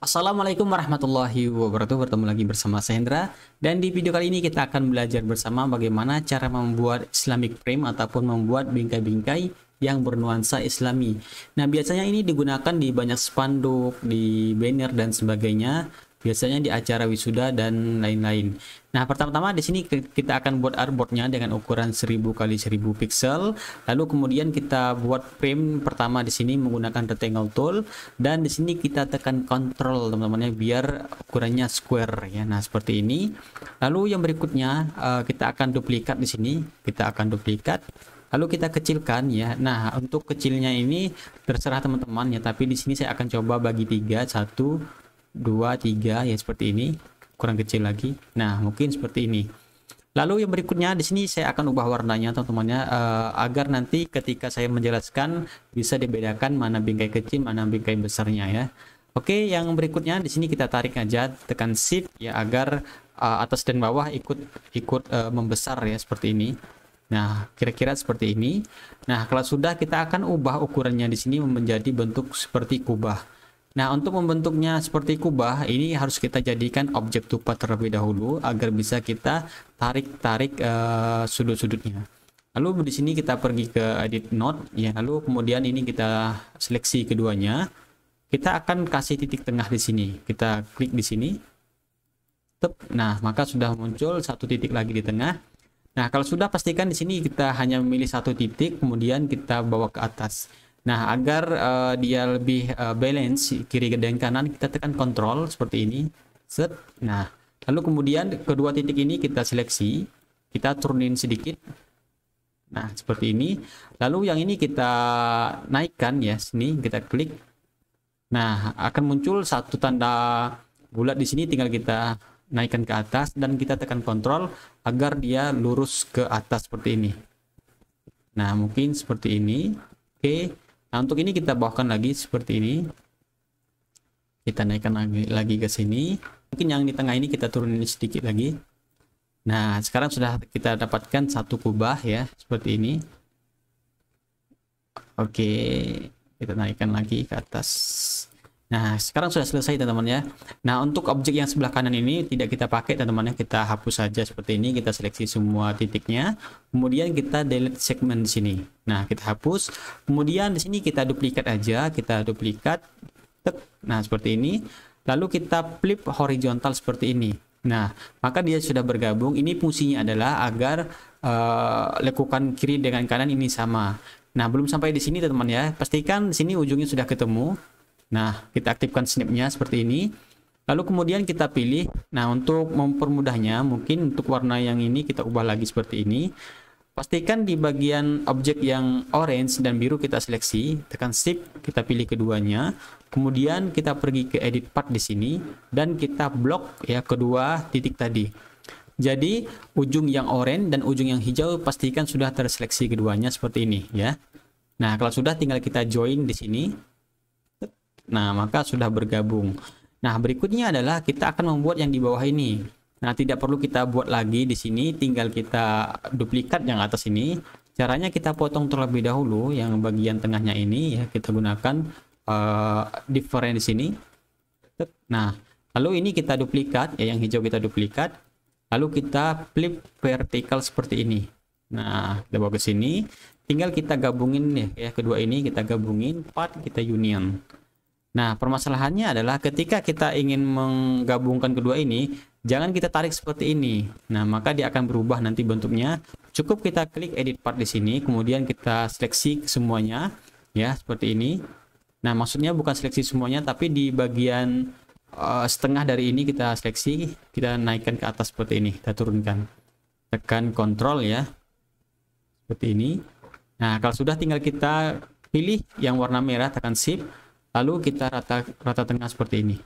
Assalamualaikum warahmatullahi wabarakatuh Bertemu lagi bersama saya Hendra Dan di video kali ini kita akan belajar bersama Bagaimana cara membuat Islamic frame Ataupun membuat bingkai-bingkai yang bernuansa islami Nah biasanya ini digunakan di banyak spanduk Di banner dan sebagainya biasanya di acara wisuda dan lain-lain. Nah, pertama-tama di sini kita akan buat artboardnya dengan ukuran 1000 kali 1000 pixel. Lalu kemudian kita buat frame pertama di sini menggunakan rectangle tool dan di sini kita tekan control teman temannya biar ukurannya square ya. Nah, seperti ini. Lalu yang berikutnya eh, kita akan duplikat di sini. Kita akan duplikat lalu kita kecilkan ya nah untuk kecilnya ini terserah teman-teman ya tapi di sini saya akan coba bagi tiga satu 2, 3 ya seperti ini kurang kecil lagi nah mungkin seperti ini lalu yang berikutnya di sini saya akan ubah warnanya teman temannya uh, eh, agar nanti ketika saya menjelaskan bisa dibedakan mana bingkai kecil mana bingkai besarnya ya Oke, yang berikutnya di sini kita tarik aja tekan shift ya agar uh, atas dan bawah ikut ikut uh, membesar ya seperti ini. Nah, kira-kira seperti ini. Nah, kalau sudah kita akan ubah ukurannya di sini menjadi bentuk seperti kubah. Nah, untuk membentuknya seperti kubah, ini harus kita jadikan objek tupa terlebih dahulu agar bisa kita tarik-tarik uh, sudut-sudutnya. Lalu di sini kita pergi ke edit node, ya. Lalu kemudian ini kita seleksi keduanya. Kita akan kasih titik tengah di sini. Kita klik di sini. Tep. Nah, maka sudah muncul satu titik lagi di tengah. Nah, kalau sudah pastikan di sini kita hanya memilih satu titik, kemudian kita bawa ke atas. Nah, agar uh, dia lebih uh, balance kiri dan kanan, kita tekan kontrol seperti ini. Set. Nah, lalu kemudian kedua titik ini kita seleksi, kita turunin sedikit. Nah, seperti ini. Lalu yang ini kita naikkan ya, sini kita klik. Nah, akan muncul satu tanda bulat di sini tinggal kita naikkan ke atas dan kita tekan kontrol agar dia lurus ke atas seperti ini. Nah, mungkin seperti ini. Oke. Okay Nah, untuk ini kita bawakan lagi seperti ini. Kita naikkan lagi, lagi ke sini. Mungkin yang di tengah ini kita turunin sedikit lagi. Nah, sekarang sudah kita dapatkan satu kubah ya, seperti ini. Oke, kita naikkan lagi ke atas. Nah, sekarang sudah selesai teman-teman ya. Nah, untuk objek yang sebelah kanan ini tidak kita pakai teman-teman ya. Kita hapus saja seperti ini, kita seleksi semua titiknya. Kemudian kita delete segmen di sini. Nah, kita hapus. Kemudian di sini kita duplikat aja, kita duplikat. Tek. Nah, seperti ini. Lalu kita flip horizontal seperti ini. Nah, maka dia sudah bergabung. Ini fungsinya adalah agar uh, lekukan kiri dengan kanan ini sama. Nah, belum sampai di sini teman-teman ya. Pastikan di sini ujungnya sudah ketemu. Nah, kita aktifkan snipnya seperti ini. Lalu kemudian kita pilih. Nah, untuk mempermudahnya, mungkin untuk warna yang ini kita ubah lagi seperti ini. Pastikan di bagian objek yang orange dan biru kita seleksi, tekan shift, kita pilih keduanya. Kemudian kita pergi ke edit part di sini dan kita blok ya kedua titik tadi. Jadi ujung yang orange dan ujung yang hijau pastikan sudah terseleksi keduanya seperti ini ya. Nah, kalau sudah tinggal kita join di sini. Nah, maka sudah bergabung. Nah, berikutnya adalah kita akan membuat yang di bawah ini. Nah, tidak perlu kita buat lagi di sini, tinggal kita duplikat yang atas ini. Caranya kita potong terlebih dahulu yang bagian tengahnya ini ya, kita gunakan uh, eh, different di sini. Nah, lalu ini kita duplikat ya, yang hijau kita duplikat. Lalu kita flip vertikal seperti ini. Nah, kita bawa ke sini. Tinggal kita gabungin ya, ya kedua ini kita gabungin part kita union. Nah, permasalahannya adalah ketika kita ingin menggabungkan kedua ini, jangan kita tarik seperti ini. Nah, maka dia akan berubah nanti bentuknya. Cukup kita klik edit part di sini, kemudian kita seleksi semuanya, ya, seperti ini. Nah, maksudnya bukan seleksi semuanya, tapi di bagian uh, setengah dari ini kita seleksi, kita naikkan ke atas seperti ini, kita turunkan. Tekan kontrol ya, seperti ini. Nah, kalau sudah tinggal kita pilih yang warna merah, tekan shift lalu kita rata rata tengah seperti ini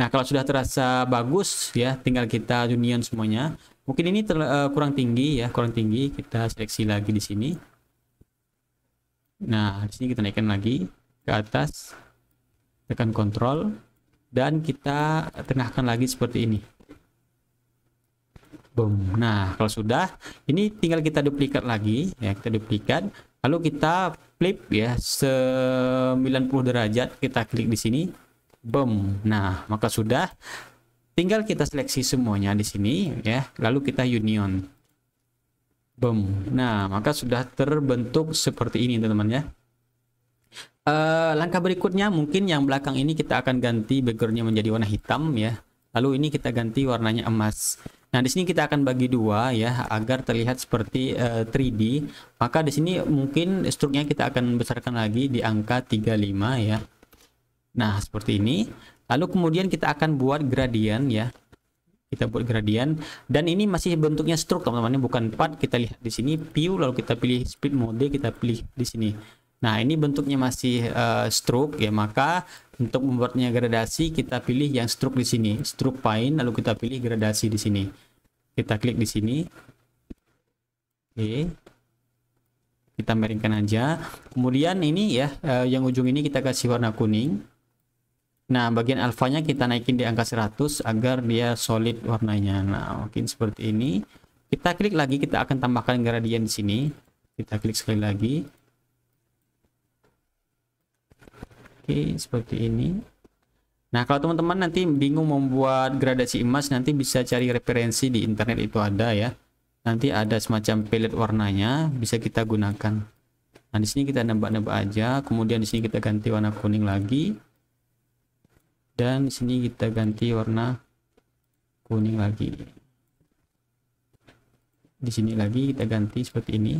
nah kalau sudah terasa bagus ya tinggal kita union semuanya mungkin ini uh, kurang tinggi ya kurang tinggi kita seleksi lagi di sini nah di sini kita naikkan lagi ke atas tekan kontrol dan kita tengahkan lagi seperti ini boom nah kalau sudah ini tinggal kita duplikat lagi ya kita duplikat lalu kita flip ya 90 derajat kita klik di sini boom nah maka sudah tinggal kita seleksi semuanya di sini ya lalu kita union boom nah maka sudah terbentuk seperti ini teman-teman ya uh, langkah berikutnya mungkin yang belakang ini kita akan ganti backgroundnya menjadi warna hitam ya lalu ini kita ganti warnanya emas Nah, di sini kita akan bagi dua ya agar terlihat seperti uh, eh, 3D. Maka di sini mungkin struknya kita akan besarkan lagi di angka 35 ya. Nah, seperti ini. Lalu kemudian kita akan buat gradient ya. Kita buat gradien dan ini masih bentuknya struk teman-teman, bukan part. Kita lihat di sini view lalu kita pilih speed mode, kita pilih di sini Nah, ini bentuknya masih uh, stroke ya, maka untuk membuatnya gradasi kita pilih yang stroke di sini, stroke paint lalu kita pilih gradasi di sini. Kita klik di sini. Oke. Kita miringkan aja. Kemudian ini ya, uh, yang ujung ini kita kasih warna kuning. Nah, bagian alfanya kita naikin di angka 100 agar dia solid warnanya. Nah, mungkin seperti ini. Kita klik lagi, kita akan tambahkan gradien di sini. Kita klik sekali lagi Oke, seperti ini. Nah, kalau teman-teman nanti bingung membuat gradasi emas, nanti bisa cari referensi di internet itu ada ya. Nanti ada semacam palette warnanya, bisa kita gunakan. Nah, di sini kita nembak-nembak aja, kemudian di sini kita ganti warna kuning lagi. Dan di sini kita ganti warna kuning lagi. Di sini lagi kita ganti seperti ini.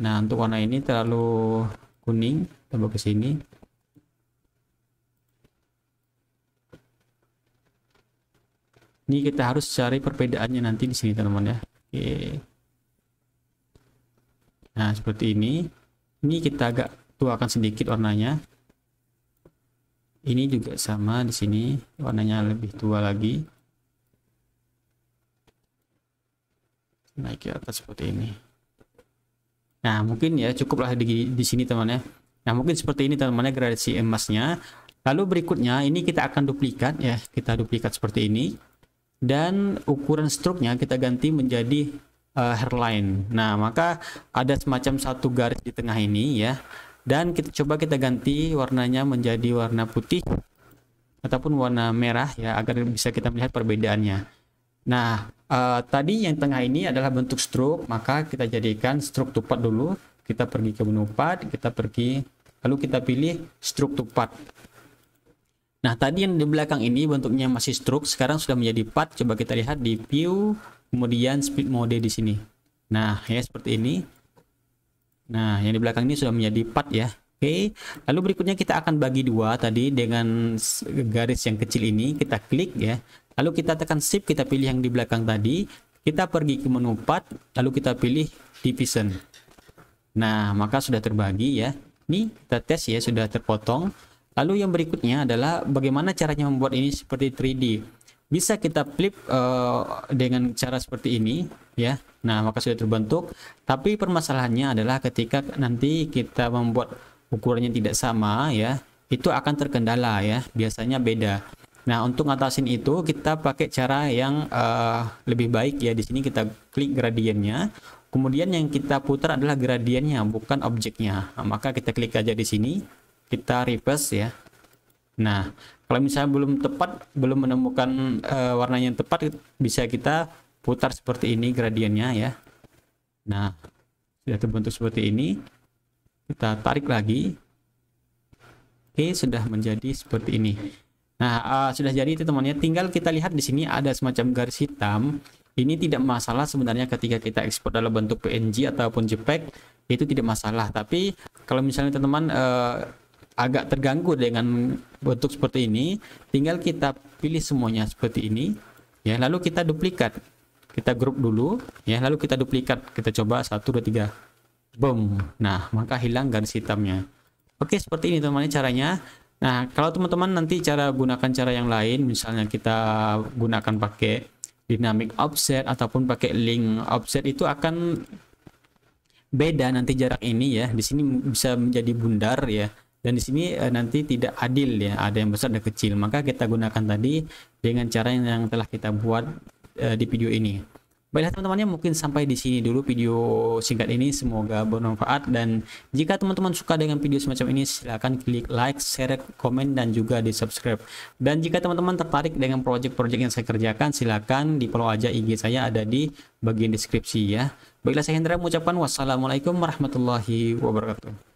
nah untuk warna ini terlalu kuning tambah ke sini ini kita harus cari perbedaannya nanti di sini teman-teman ya oke nah seperti ini ini kita agak tuakan sedikit warnanya ini juga sama di sini warnanya lebih tua lagi naik ke atas seperti ini Nah, mungkin ya cukuplah di, di sini teman ya. Nah, mungkin seperti ini teman ya gradasi emasnya. Lalu berikutnya ini kita akan duplikat ya, kita duplikat seperti ini. Dan ukuran struknya kita ganti menjadi uh, hairline. Nah, maka ada semacam satu garis di tengah ini ya. Dan kita coba kita ganti warnanya menjadi warna putih ataupun warna merah ya agar bisa kita melihat perbedaannya. Nah, uh, tadi yang tengah ini adalah bentuk stroke, maka kita jadikan stroke tupat dulu. Kita pergi ke menu part, kita pergi, lalu kita pilih stroke tupat. Nah, tadi yang di belakang ini bentuknya masih stroke, sekarang sudah menjadi part. Coba kita lihat di view, kemudian speed mode di sini. Nah, ya seperti ini. Nah, yang di belakang ini sudah menjadi part ya. Oke, okay. lalu berikutnya kita akan bagi dua tadi dengan garis yang kecil ini kita klik ya. Lalu kita tekan shift, kita pilih yang di belakang tadi. Kita pergi ke menu part, lalu kita pilih division. Nah, maka sudah terbagi ya. Ini kita tes ya, sudah terpotong. Lalu yang berikutnya adalah bagaimana caranya membuat ini seperti 3D. Bisa kita flip uh, dengan cara seperti ini ya. Nah, maka sudah terbentuk. Tapi permasalahannya adalah ketika nanti kita membuat ukurannya tidak sama ya, itu akan terkendala ya. Biasanya beda. Nah, untuk ngatasin itu kita pakai cara yang uh, lebih baik ya. Di sini kita klik gradiennya. Kemudian yang kita putar adalah gradiennya, bukan objeknya. Nah, maka kita klik aja di sini, kita reverse ya. Nah, kalau misalnya belum tepat, belum menemukan uh, warnanya yang tepat, bisa kita putar seperti ini gradiennya ya. Nah, sudah terbentuk seperti ini. Kita tarik lagi. Oke, sudah menjadi seperti ini. Nah, uh, sudah jadi itu temannya. Tinggal kita lihat di sini ada semacam garis hitam. Ini tidak masalah sebenarnya ketika kita ekspor dalam bentuk PNG ataupun JPEG, itu tidak masalah. Tapi kalau misalnya teman-teman uh, agak terganggu dengan bentuk seperti ini, tinggal kita pilih semuanya seperti ini, ya. Lalu kita duplikat. Kita grup dulu, ya. Lalu kita duplikat. Kita coba 1 2 3. Boom. Nah, maka hilang garis hitamnya. Oke, seperti ini teman-teman caranya. Nah, kalau teman-teman nanti cara gunakan cara yang lain, misalnya kita gunakan pakai dynamic offset ataupun pakai link offset itu akan beda nanti jarak ini ya. Di sini bisa menjadi bundar ya. Dan di sini e, nanti tidak adil ya, ada yang besar ada kecil. Maka kita gunakan tadi dengan cara yang, telah kita buat e, di video ini. Baiklah teman temannya mungkin sampai di sini dulu video singkat ini semoga bermanfaat dan jika teman-teman suka dengan video semacam ini silahkan klik like, share, komen dan juga di subscribe dan jika teman-teman tertarik dengan project-project yang saya kerjakan silahkan di follow aja IG saya ada di bagian deskripsi ya. Baiklah saya Hendra mengucapkan wassalamualaikum warahmatullahi wabarakatuh.